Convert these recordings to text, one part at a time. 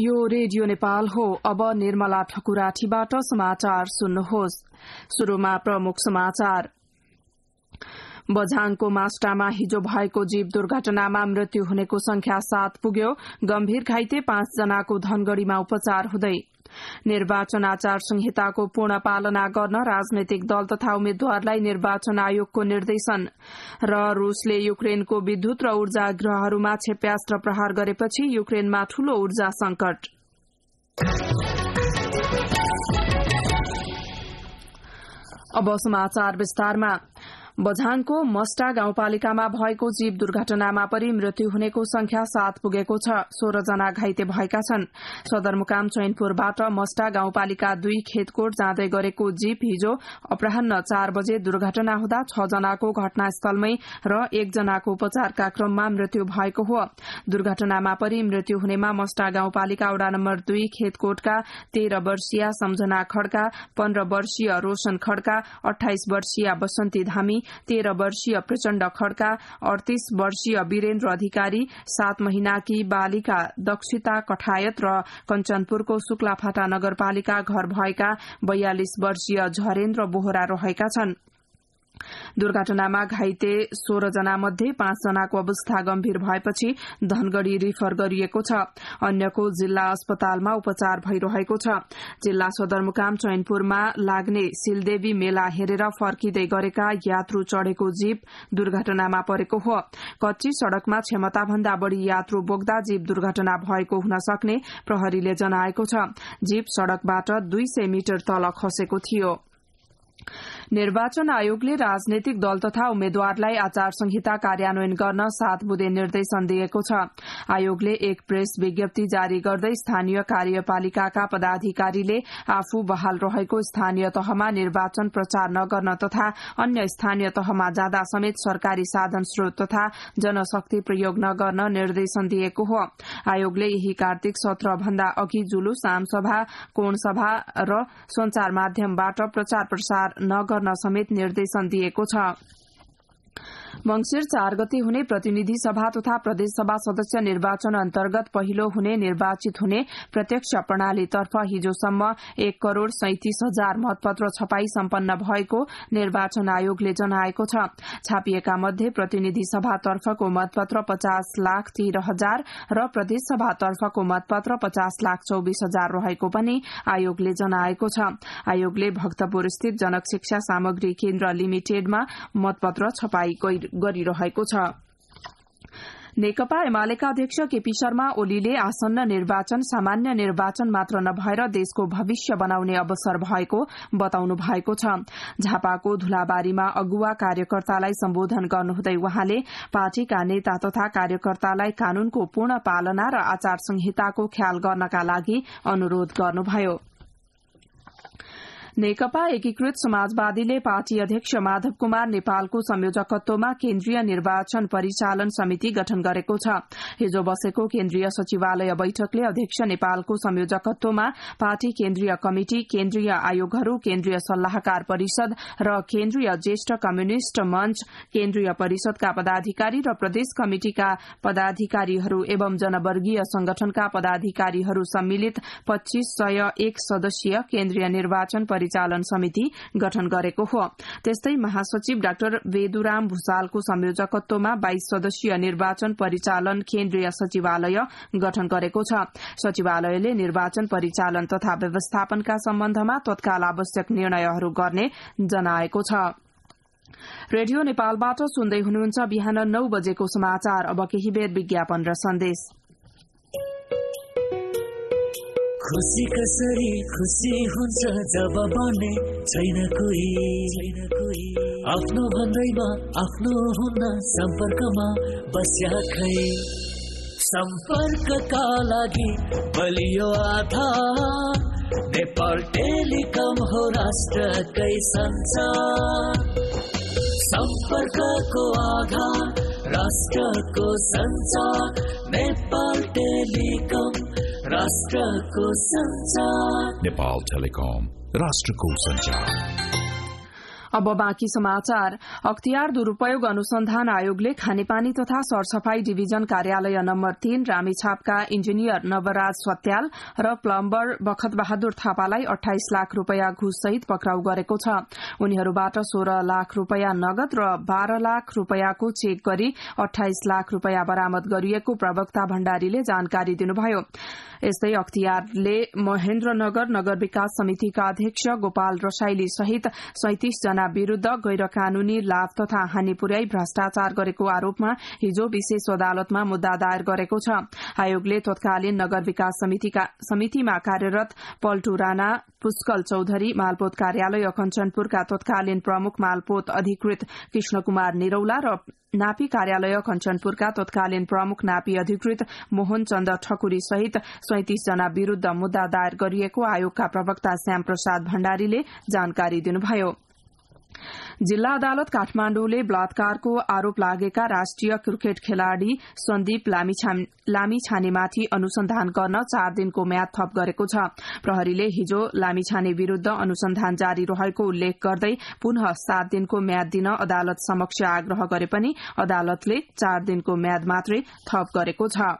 यो रेडियो नेपाल हो अब निर्मला ठकुराठीबाट समाचार सुन्नुहोस् शुरूमा प्रमुख समाचार बझाङको मास्टामा हिजो भएको जीव दुर्घटनामा मृत्यु हुनेको संख्या सात पुग्यो गम्भीर घाइते जनाको धनगढ़ीमा उपचार हुँदै निर्वाचन आचार संहिताको पूर्ण पालना गर्न राजनैतिक दल तथा उम्मेद्वारलाई निर्वाचन आयोगको निर्देशन र रूसले युक्रेनको विद्युत र ऊर्जा ग्रहहरूमा क्षेप्यास्त्र प्रहार गरेपछि युक्रेनमा ठूलो ऊर्जा संकट अब समाचार विस्तारमा बझाङको मस्टा गाउँपालिकामा भएको जीप दुर्घटनामा पनि मृत्यु हुनेको संख्या सात पुगेको छ जना घाइते भएका छन् सदरमुकाम चैनपुरबाट मस्टा गाउँपालिका दुई खेतकोट जाँदै गरेको जीप हिजो अपराह चार बजे दुर्घटना हुँदा छ जनाको घटनास्थलमै र एकजनाको उपचारका क्रममा मृत्यु भएको हो दुर्घटनामा पनि मृत्यु हुनेमा मस्टा गाउँपालिका वडा नम्बर दुई खेतकोटका तेह्र वर्षीय सम्झना खड्का पन्ध्र वर्षीय रोशन खड्का अठाइस वर्षीय बसन्ती धामी तेह्र वर्षीय प्रचण्ड खड्का अडतीस वर्षीय वीरेन्द्र अधिकारी सात महिनाकी बालिका दक्षिता कठायत र कञ्चनपुरको शुक्लाफाटा नगरपालिका घर भएका बयालिस वर्षीय झरेन्द्र बोहरा रहेका छनृ दुर्घटनामा घाइते सोह्रजना मध्ये पाँचजनाको अवस्था गम्भीर भएपछि धनगढ़ी रिफर गरिएको छ अन्यको जिल्ला अस्पतालमा उपचार भइरहेको छ जिल्ला सदरमुकाम चैनपुरमा लाग्ने सिलदेवी मेला हेरेर फर्किँदै गरेका यात्रु चढ़ेको जीप दुर्घटनामा परेको हो कच्ची सड़कमा क्षमताभन्दा बढ़ी यात्रु बोक्दा जीप दुर्घटना भएको हुन सक्ने प्रहरीले जनाएको छ जीप सड़कबाट दुई सय मिटर तल खसेको थियो निर्वाचन आयोगले राजनैतिक दल तथा उम्मेद्वारलाई आचार संहिता कार्यान्वयन गर्न सात बुधे निर्देशन दिएको छ आयोगले एक प्रेस विज्ञप्ति जारी गर्दै स्थानीय कार्यपालिकाका पदाधिकारीले आफू बहाल रहेको स्थानीय तहमा निर्वाचन प्रचार नगर्न तथा अन्य स्थानीय तहमा जाँदा समेत सरकारी साधन स्रोत तथा जनशक्ति प्रयोग नगर्न निर्देशन दिएको हो आयोगले यही कार्तिक सत्र भन्दा अघि जुलुस आमसभा कोणसभा र संचार माध्यमबाट प्रचार प्रसार नगर गर्न समेत निर्देशन दिएको छ मंगिर चार गते हुने प्रतिनिधि सभा तथा प्रदेशसभा सदस्य निर्वाचन अन्तर्गत पहिलो हुने निर्वाचित हुने प्रत्यक्ष प्रणालीतर्फ हिजोसम्म एक करोड़ सैतिस हजार मतपत्र छपाई सम्पन्न भएको निर्वाचन आयोगले जनाएको छ छापिएका मध्ये प्रतिनिधि सभातर्फको मतपत्र पचास लाख तेह्र हजार र प्रदेशसभातर्फको मतपत्र पचास लाख चौबिस हजार रहेको पनि आयोगले जनाएको छ आयोगले भक्तपुर स्थित जनक शिक्षा सामग्री केन्द्र लिमिटेडमा मतपत्र छपाई गरिरहेको छ नेकपा एमालेका अध्यक्ष केपी शर्मा ओलीले आसन्न निर्वाचन सामान्य निर्वाचन मात्र नभएर देशको भविष्य बनाउने अवसर भएको बताउनु भएको छ झापाको धुलाबारीमा अगुवा कार्यकर्तालाई सम्बोधन गर्नुहुँदै वहाँले पार्टीका नेता तथा कार्यकर्तालाई कानूनको पूर्ण पालना र आचार संहिताको ख्याल गर्नका लागि अनुरोध गर्नुभयो नेकपा एकीकृत समाजवादीले पार्टी अध्यक्ष माधव कुमार नेपालको संयोजकत्वमा केन्द्रीय निर्वाचन परिचालन समिति गठन गरेको छ हिजो बसेको केन्द्रीय सचिवालय बैठकले अध्यक्ष नेपालको संयोजकत्वमा पार्टी केन्द्रीय कमिटि केन्द्रीय आयोगहरू केन्द्रीय सल्लाहकार परिषद र केन्द्रीय ज्येष्ठ कम्युनिष्ट मंच केन्द्रीय परिषदका पदाधिकारी र प्रदेश कमिटिका पदाधिकारीहरू एवं जनवर्गीय संगठनका पदाधिकारीहरू सम्मिलित पच्चीस सय एक सदस्यीय केन्द्रीय निर्वाचन परिचालन समिति गठन गरेको हो त्यस्तै महासचिव डाक्टर वेदुराम भूषालको संयोजकत्वमा बाइस सदस्यीय निर्वाचन परिचालन केन्द्रीय सचिवालय गठन गरेको छ सचिवालयले निर्वाचन परिचालन तथा व्यवस्थापनका सम्बन्धमा तत्काल आवश्यक निर्णयहरू गर्ने जनाएको छ रेडियो नेपालबाट सुन्दै हुनुहुन्छ बिहान नौ बजेको समाचार अब केही बेर विज्ञापन र सन्देश खुसी कसरी खुसी हुन्छ जब बने छैन कोही आफ्नो भन्दैमा आफ्नो हुन सम्पर्कमा बस्या खै सम्पर्कका लागि बलियो आधा नेपाल टेलिकम हो राष्ट्रकै संसार सम्पर्कको आधार राष्ट्रको संसार नेपाल टेलिकम राष्ट्रको सञ्चार नेपाल टेलिकम राष्ट्रको सञ्चार अब बाँकी समाचार अख्तियार दुरूपयोग अनुसन्धान आयोगले खानेपानी तथा सरसफाई डिभिजन कार्यालय नम्बर तीन रामेछापका इन्जिनियर नवराज सत्याल र प्लम्बर बखत बहादुर थापालाई अठाइस लाख रूपियाँ घुससहित पक्राउ गरेको छ उनीहरूबाट सोह्र लाख रूपियाँ नगद र बाह्र लाख रूपियाँको चेक गरी अठाइस लाख रूपियाँ बरामद गरिएको प्रवक्ता भण्डारीले जानकारी दिनुभयो यस्तै अख्तियारले महेन्द्रनगर नगर विकास समितिका अध्यक्ष गोपाल रसाइली सहित सैतिस एकजना विरूद्ध गैर कानूनी लाभ तथा हानि पुर्याई भ्रष्टाचार गरेको आरोपमा हिजो विशेष अदालतमा मुद्दा दायर गरेको छ आयोगले तत्कालीन नगर विकास समितिमा कार्यरत पल्टु राणा पुष्कल चौधरी मालपोत कार्यालय अखनचनपुरका तत्कालीन प्रमुख मालपोत अधिकृत कृष्ण कुमार निरौला र नापी कार्यालय कञ्चनपुरका तत्कालीन प्रमुख नापी अधिकृत मोहन चन्द ठकुरी सहित सैतिस जना विरूद्ध मुद्दा दायर गरिएको आयोगका प्रवक्ता श्याम प्रसाद भण्डारीले जानकारी दिनुभयो जिल्ला अदालत काठमाण्डुले बलात्कारको आरोप लागेका राष्ट्रिय क्रिकेट खेलाड़ी सन्दीप लामिछानेमाथि अनुसन्धान गर्न चार दिनको म्याद थप गरेको छ प्रहरीले हिजो लामिछाने विरूद्ध अनुसन्धान जारी रहेको उल्लेख गर्दै पुनः सात दिनको म्याद दिन अदालत समक्ष आग्रह गरे पनि अदालतले चार दिनको म्याद मात्रै थप गरेको छ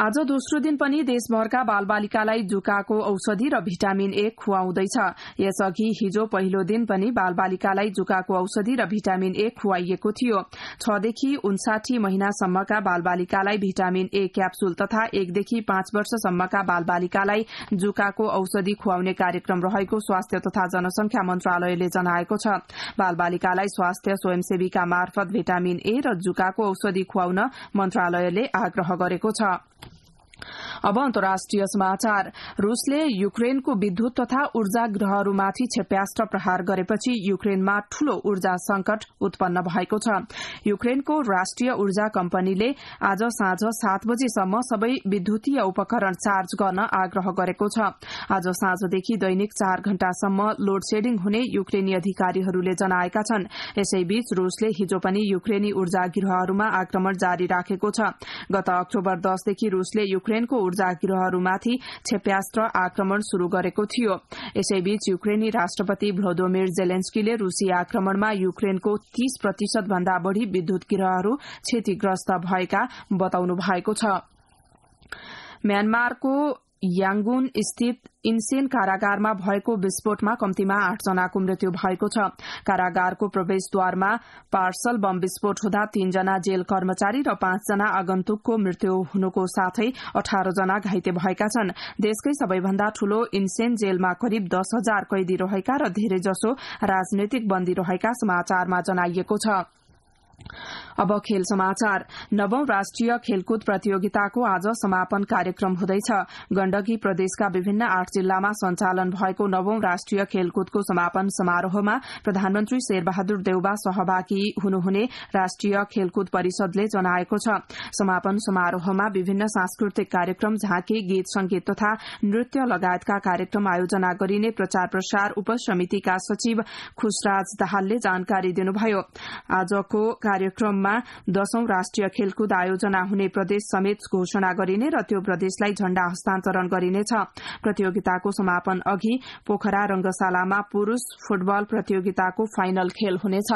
आज दोस्रो दिन पनि देशभरका बालबालिकालाई जुकाको औषधि र भिटामिन ए खुवाउँदैछ यसअघि हिजो पहिलो दिन पनि बालबालिकालाई जुकाको औषधि र भिटामिन ए खुवाइएको थियो छदेखि उन्साठी महिनासम्मका बालबालिकालाई भिटामिन ए क्याप्सुल तथा एकदेखि पाँच वर्षसम्मका बालबालिकालाई जुकाको औषधि खुवाउने कार्यक्रम रहेको स्वास्थ्य तथा जनसंख्या मन्त्रालयले जनाएको छ बालबालिकालाई स्वास्थ्य स्वयंसेवीका मार्फत भिटामिन ए र जुकाको औषधि खुवाउन मन्त्रालयले आग्रह गरेको छ अब अन्तर्राष्ट्रिय समाचार रूसले युक्रेनको विद्युत तथा ऊर्जा ग्रहहरूमाथि क्षेप्यास्त्र प्रहार गरेपछि युक्रेनमा ठूलो ऊर्जा संकट उत्पन्न भएको छ युक्रेनको राष्ट्रिय ऊर्जा कम्पनीले आज साँझ सात बजेसम्म सबै विद्युतीय उपकरण चार्ज गर्न आग्रह गरेको छ आज साँझदेखि दैनिक चार घण्टासम्म लोड सेडिङ हुने युक्रेनी अधिकारीहरूले जनाएका छन् यसैबीच रूसले हिजो पनि युक्रेनी ऊर्जा गृहहरूमा आक्रमण जारी राखेको छ गत अक्टोबर दसदेखि रूसले युक्रेनको ऊर्जा गृहहरूमाथि क्षेप्यास्त्र आक्रमण शुरू गरेको थियो यसैबीच युक्रेनी राष्ट्रपति भ्लोदोमिर जेलेन्स्कीले रूसी आक्रमणमा युक्रेनको तीस प्रतिशत भन्दा बढ़ी विद्युत गृहहरू क्षतिग्रस्त भएका बताउनु भएको छ म्यानमारको याङगुन स्थित इन्सेन कारागारमा भएको विस्फोटमा कम्तीमा आठजनाको मृत्यु भएको छ कारागारको प्रवेशद्वारमा पार्सल बम विस्फोट हुँदा तीनजना जेल कर्मचारी र पाँचजना आगन्तुकको मृत्यु हुनुको साथै अठार जना घाइते भएका छन् देशकै सबैभन्दा ठूलो इन्सेन जेलमा करिब दस हजार कैदी रहेका र धेरैजसो राजनैतिक बन्दी रहेका समाचारमा जनाइएको छ अब खेल समाचार नवौं राष्ट्रिय खेलकुद प्रतियोगिताको आज समापन कार्यक्रम हुँदैछ गण्डकी प्रदेशका विभिन्न आठ जिल्लामा सञ्चालन भएको नवौं राष्ट्रिय खेलकुदको समापन समारोहमा प्रधानमन्त्री शेरबहादुर देउबा सहभागी हुनुहुने राष्ट्रिय खेलकुद परिषदले जनाएको छ समापन समारोहमा विभिन्न सांस्कृतिक कार्यक्रम झाँकी गीत संगीत तथा नृत्य लगायतका कार्यक्रम आयोजना गरिने प्रचार प्रसार उपसमितिका सचिव खुशराज दाहालले जानकारी दिनुभयो आजको कार्यक्रममा दशौं राष्ट्रिय खेलकुद आयोजना हुने प्रदेश समेत घोषणा गरिने र त्यो प्रदेशलाई झण्डा हस्तान्तरण गरिनेछ प्रतियोगिताको समापन अघि पोखरा रंगशालामा पुरूष फुटबल प्रतियोगिताको फाइनल खेल हुनेछ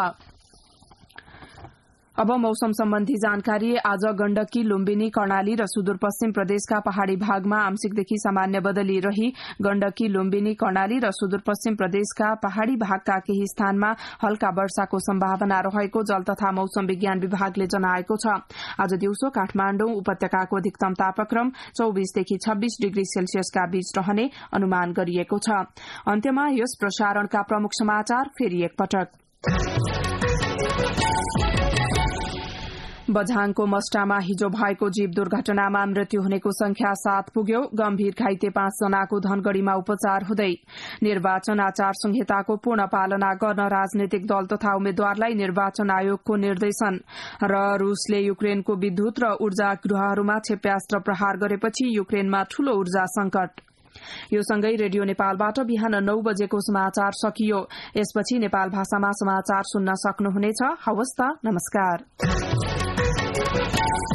अब मौसम सम्बन्धी जानकारी आज गण्डकी लुम्बिनी कर्णाली र सुदूरपश्चिम प्रदेशका पहाड़ी भागमा आंशिकदेखि सामान्य बदली रही गण्डकी लुम्बिनी कर्णाली र सुदूरपश्चिम प्रदेशका पहाड़ी भागका केही स्थानमा हल्का वर्षाको सम्भावना रहेको जल तथा मौसम विज्ञान विभागले जनाएको छ आज दिउँसो काठमाण्डु उपत्यकाको अधिकतम तापक्रम चौविसदेखि छब्बीस डिग्री सेल्सियसका बीच रहने अनुमान गरिएको छ अन्त्यमा यस प्रसारणका प्रमुख समाचार फेरि एकपटक बझाङको मस्टामा हिजो भएको जीव दुर्घटनामा मृत्यु हुनेको संख्या सात पुग्यो गम्भीर घाइते जनाको धनगढ़ीमा उपचार हुँदै निर्वाचन आचार संहिताको पूर्ण पालना गर्न राजनैतिक दल तथा उम्मेद्वारलाई निर्वाचन आयोगको निर्देशन र रूसले युक्रेनको विद्युत र ऊर्जा गृहहरूमा क्षेप्यास्त्र प्रहार गरेपछि युक्रेनमा ठूलो ऊर्जा संकट यो सँगै रेडियो नेपालबाट बिहान नौ बजेको समाचार सकियो यसपछि नेपाल भाषामा समाचार सुन्न सक्नुहुनेछ नमस्कार Thank you.